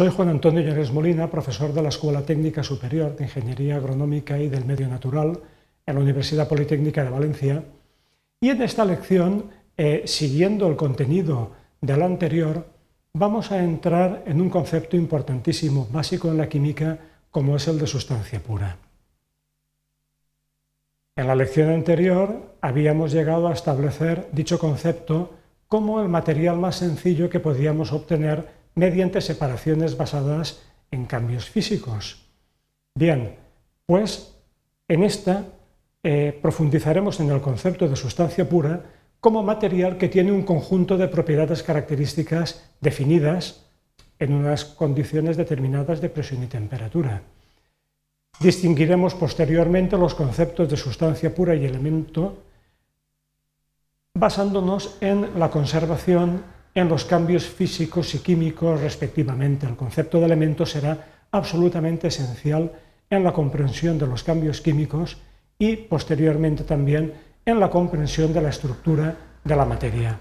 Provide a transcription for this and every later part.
Soy Juan Antonio Llores Molina, profesor de la Escuela Técnica Superior de Ingeniería Agronómica y del Medio Natural en la Universidad Politécnica de Valencia. Y en esta lección, eh, siguiendo el contenido de la anterior, vamos a entrar en un concepto importantísimo, básico en la química, como es el de sustancia pura. En la lección anterior habíamos llegado a establecer dicho concepto como el material más sencillo que podíamos obtener mediante separaciones basadas en cambios físicos. Bien, pues en esta eh, profundizaremos en el concepto de sustancia pura como material que tiene un conjunto de propiedades características definidas en unas condiciones determinadas de presión y temperatura. Distinguiremos posteriormente los conceptos de sustancia pura y elemento basándonos en la conservación en los cambios físicos y químicos respectivamente. El concepto de elemento será absolutamente esencial en la comprensión de los cambios químicos y posteriormente también en la comprensión de la estructura de la materia.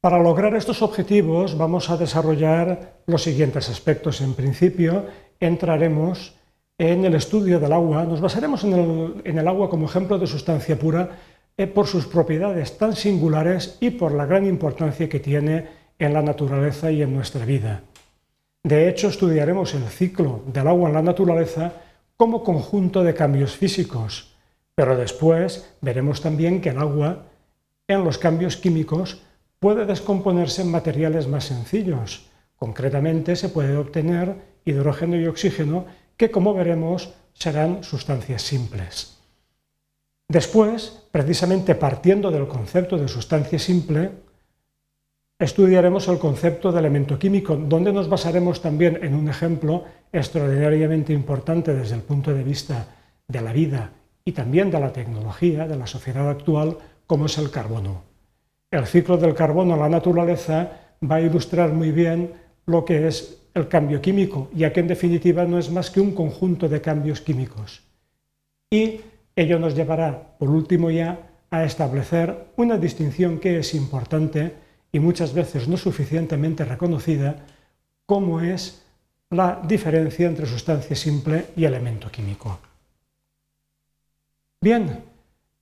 Para lograr estos objetivos vamos a desarrollar los siguientes aspectos. En principio, entraremos en el estudio del agua, nos basaremos en el, en el agua como ejemplo de sustancia pura, eh, por sus propiedades tan singulares y por la gran importancia que tiene en la naturaleza y en nuestra vida. De hecho, estudiaremos el ciclo del agua en la naturaleza como conjunto de cambios físicos, pero después veremos también que el agua, en los cambios químicos, puede descomponerse en materiales más sencillos. Concretamente, se puede obtener hidrógeno y oxígeno, que como veremos serán sustancias simples. Después, precisamente partiendo del concepto de sustancia simple, estudiaremos el concepto de elemento químico, donde nos basaremos también en un ejemplo extraordinariamente importante desde el punto de vista de la vida y también de la tecnología, de la sociedad actual, como es el carbono. El ciclo del carbono en la naturaleza va a ilustrar muy bien lo que es el cambio químico, ya que en definitiva no es más que un conjunto de cambios químicos. Y Ello nos llevará, por último ya, a establecer una distinción que es importante y muchas veces no suficientemente reconocida, como es la diferencia entre sustancia simple y elemento químico. Bien,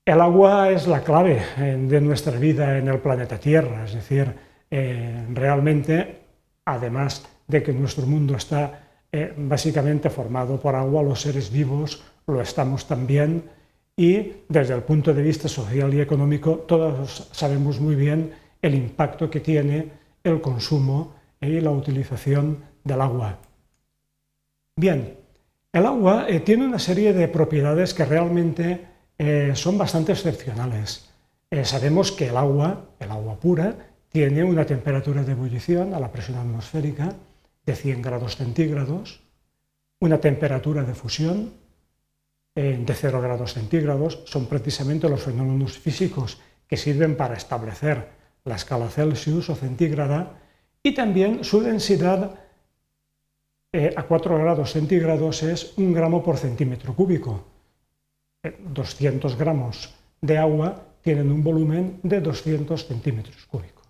el agua es la clave eh, de nuestra vida en el planeta Tierra, es decir, eh, realmente, además de que nuestro mundo está eh, básicamente formado por agua, los seres vivos lo estamos también, y desde el punto de vista social y económico todos sabemos muy bien el impacto que tiene el consumo y la utilización del agua. Bien, el agua eh, tiene una serie de propiedades que realmente eh, son bastante excepcionales. Eh, sabemos que el agua, el agua pura, tiene una temperatura de ebullición a la presión atmosférica de 100 grados centígrados, una temperatura de fusión de 0 grados centígrados son precisamente los fenómenos físicos que sirven para establecer la escala Celsius o centígrada y también su densidad eh, a 4 grados centígrados es 1 gramo por centímetro cúbico. 200 eh, gramos de agua tienen un volumen de 200 centímetros cúbicos.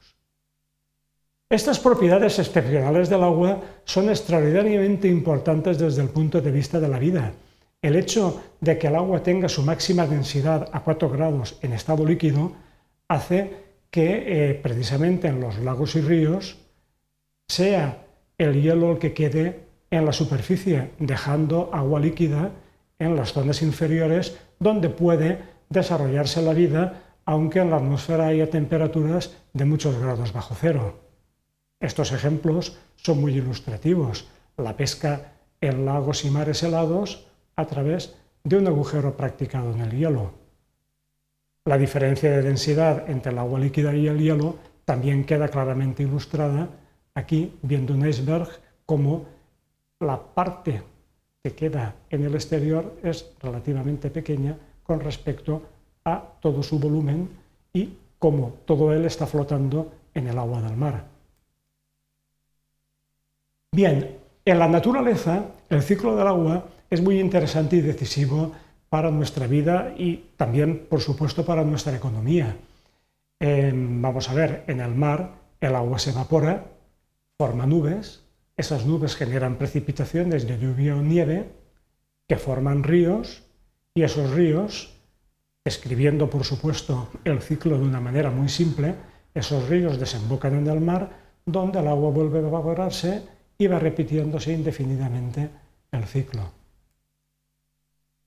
Estas propiedades excepcionales del agua son extraordinariamente importantes desde el punto de vista de la vida el hecho de que el agua tenga su máxima densidad a 4 grados en estado líquido hace que eh, precisamente en los lagos y ríos sea el hielo el que quede en la superficie, dejando agua líquida en las zonas inferiores donde puede desarrollarse la vida, aunque en la atmósfera haya temperaturas de muchos grados bajo cero. Estos ejemplos son muy ilustrativos. La pesca en lagos y mares helados, a través de un agujero practicado en el hielo. La diferencia de densidad entre el agua líquida y el hielo también queda claramente ilustrada aquí viendo un iceberg como la parte que queda en el exterior es relativamente pequeña con respecto a todo su volumen y como todo él está flotando en el agua del mar. Bien, en la naturaleza el ciclo del agua es muy interesante y decisivo para nuestra vida y también, por supuesto, para nuestra economía. Em, vamos a ver, en el mar el agua se evapora, forma nubes, esas nubes generan precipitaciones de lluvia o nieve que forman ríos y esos ríos, escribiendo por supuesto el ciclo de una manera muy simple, esos ríos desembocan en el mar donde el agua vuelve a evaporarse y va repitiéndose indefinidamente el ciclo.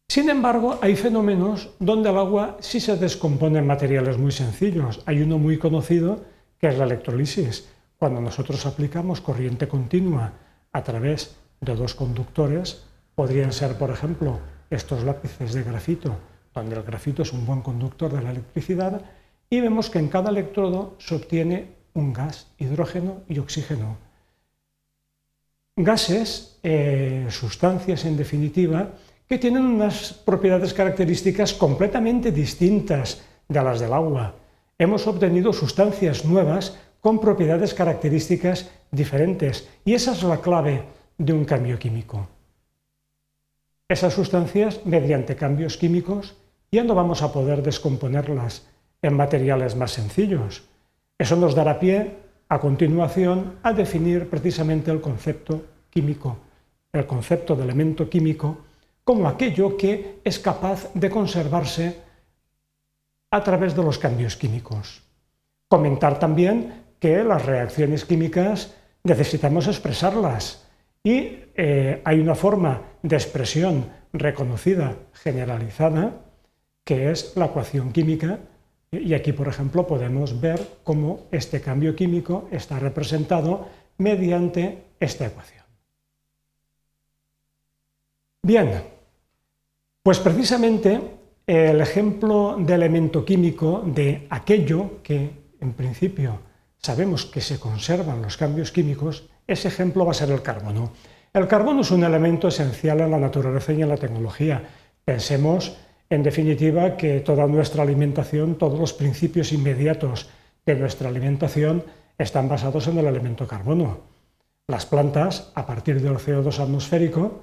Sin embargo, hay fenómenos donde el agua sí se descompone en materiales muy sencillos. Hay uno muy conocido que es la electrolisis. Cuando nosotros aplicamos corriente continua a través de dos conductores, podrían ser, por ejemplo, estos lápices de grafito, donde el grafito es un buen conductor de la electricidad, y vemos que en cada electrodo se obtiene un gas, hidrógeno y oxígeno. Gases, eh, sustancias en definitiva, que tienen unas propiedades características completamente distintas de las del agua. Hemos obtenido sustancias nuevas con propiedades características diferentes y esa es la clave de un cambio químico. Esas sustancias, mediante cambios químicos, ya no vamos a poder descomponerlas en materiales más sencillos. Eso nos dará pie, a continuación, a definir precisamente el concepto químico, el concepto de elemento químico como aquello que es capaz de conservarse a través de los cambios químicos. Comentar también que las reacciones químicas necesitamos expresarlas y eh, hay una forma de expresión reconocida, generalizada, que es la ecuación química. Y aquí, por ejemplo, podemos ver cómo este cambio químico está representado mediante esta ecuación. Bien, pues precisamente el ejemplo de elemento químico de aquello que en principio sabemos que se conservan los cambios químicos, ese ejemplo va a ser el carbono. El carbono es un elemento esencial en la naturaleza y en la tecnología. Pensemos, en definitiva, que toda nuestra alimentación, todos los principios inmediatos de nuestra alimentación están basados en el elemento carbono. Las plantas, a partir del CO2 atmosférico,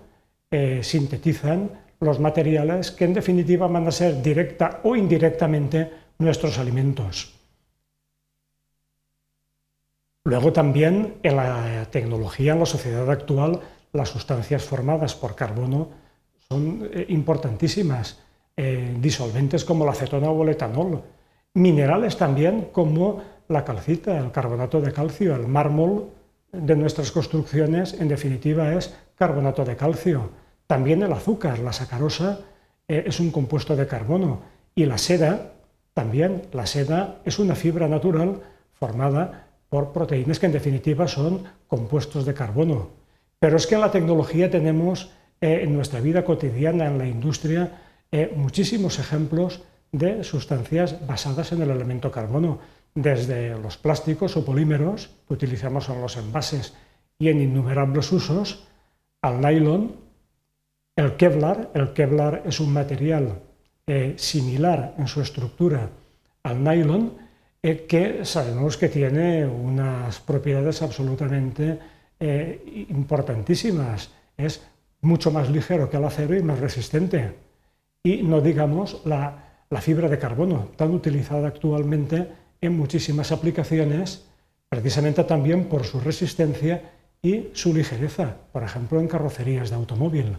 eh, sintetizan los materiales que en definitiva van a ser directa o indirectamente nuestros alimentos. Luego también en la tecnología, en la sociedad actual, las sustancias formadas por carbono son eh, importantísimas. Eh, disolventes como la acetona o el etanol, minerales también como la calcita, el carbonato de calcio, el mármol de nuestras construcciones, en definitiva, es carbonato de calcio también el azúcar, la sacarosa, eh, es un compuesto de carbono y la seda, también la seda es una fibra natural formada por proteínas que en definitiva son compuestos de carbono. Pero es que en la tecnología tenemos eh, en nuestra vida cotidiana, en la industria, eh, muchísimos ejemplos de sustancias basadas en el elemento carbono, desde los plásticos o polímeros que utilizamos en los envases y en innumerables usos, al nylon, el Kevlar, el Kevlar es un material eh, similar en su estructura al nylon, eh, que sabemos que tiene unas propiedades absolutamente eh, importantísimas. Es mucho más ligero que el acero y más resistente. Y no digamos la fibra de carbono, tan utilizada actualmente en muchísimas aplicaciones, precisamente también por su resistencia y su ligereza, por ejemplo en carrocerías de automóvil.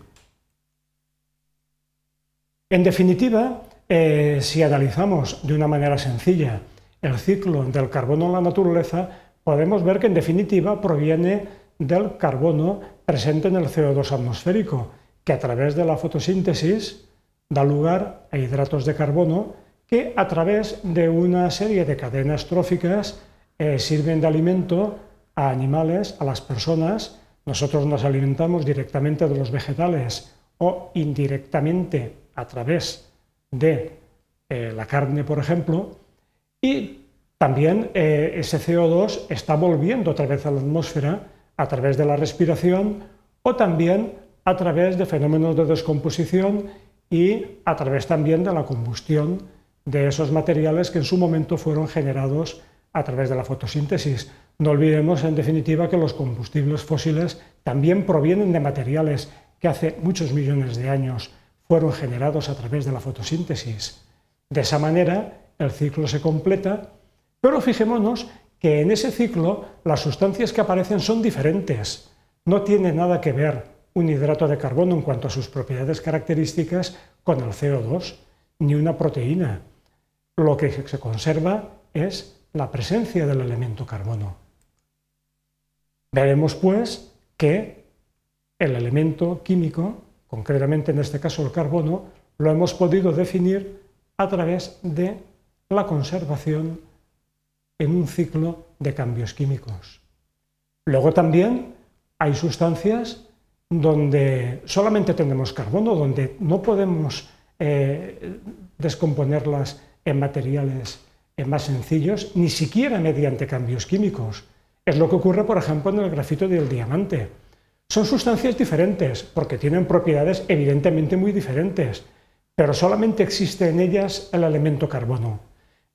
En definitiva, eh, si analizamos de una manera sencilla el ciclo del carbono en la naturaleza, podemos ver que en definitiva proviene del carbono presente en el CO2 atmosférico, que a través de la fotosíntesis da lugar a hidratos de carbono que a través de una serie de cadenas tróficas eh, sirven de alimento a animales, a las personas. Nosotros nos alimentamos directamente de los vegetales o indirectamente a través de eh, la carne, por ejemplo, y también eh, ese CO2 está volviendo otra vez a la atmósfera a través de la respiración o también a través de fenómenos de descomposición y a través también de la combustión de esos materiales que en su momento fueron generados a través de la fotosíntesis. No olvidemos, en definitiva, que los combustibles fósiles también provienen de materiales que hace muchos millones de años fueron generados a través de la fotosíntesis. De esa manera, el ciclo se completa, pero fijémonos que en ese ciclo las sustancias que aparecen son diferentes. No tiene nada que ver un hidrato de carbono en cuanto a sus propiedades características con el CO2, ni una proteína. Lo que se conserva es la presencia del elemento carbono. Veremos, pues, que el elemento químico concretamente en este caso el carbono, lo hemos podido definir a través de la conservación en un ciclo de cambios químicos. Luego también hay sustancias donde solamente tenemos carbono, donde no podemos eh, descomponerlas en materiales eh, más sencillos, ni siquiera mediante cambios químicos. Es lo que ocurre, por ejemplo, en el grafito del diamante son sustancias diferentes porque tienen propiedades evidentemente muy diferentes, pero solamente existe en ellas el elemento carbono.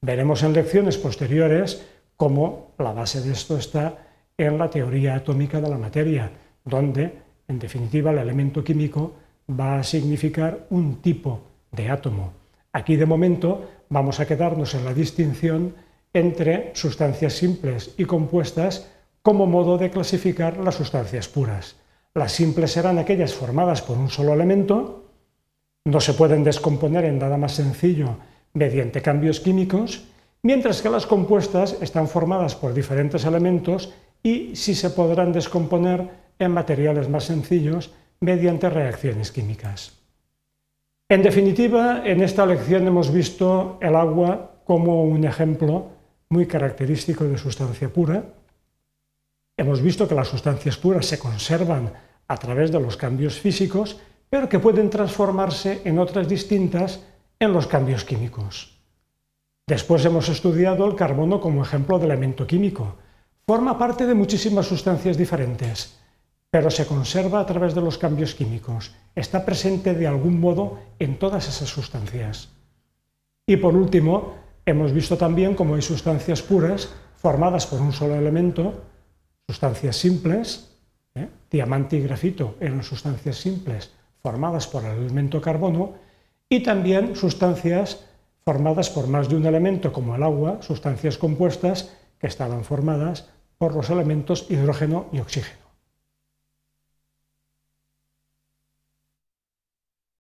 Veremos en lecciones posteriores cómo la base de esto está en la teoría atómica de la materia, donde, en definitiva, el elemento químico va a significar un tipo de átomo. Aquí, de momento, vamos a quedarnos en la distinción entre sustancias simples y compuestas como modo de clasificar las sustancias puras. Las simples serán aquellas formadas por un solo elemento, no se pueden descomponer en nada más sencillo mediante cambios químicos, mientras que las compuestas están formadas por diferentes elementos y sí se podrán descomponer en materiales más sencillos mediante reacciones químicas. En definitiva, en esta lección hemos visto el agua como un ejemplo muy característico de sustancia pura, Hemos visto que las sustancias puras se conservan a través de los cambios físicos, pero que pueden transformarse en otras distintas en los cambios químicos. Después hemos estudiado el carbono como ejemplo de elemento químico. Forma parte de muchísimas sustancias diferentes, pero se conserva a través de los cambios químicos. Está presente de algún modo en todas esas sustancias. Y por último, hemos visto también cómo hay sustancias puras formadas por un solo elemento sustancias simples, ¿eh? diamante y grafito eran sustancias simples formadas por el elemento carbono, y también sustancias formadas por más de un elemento, como el agua, sustancias compuestas que estaban formadas por los elementos hidrógeno y oxígeno.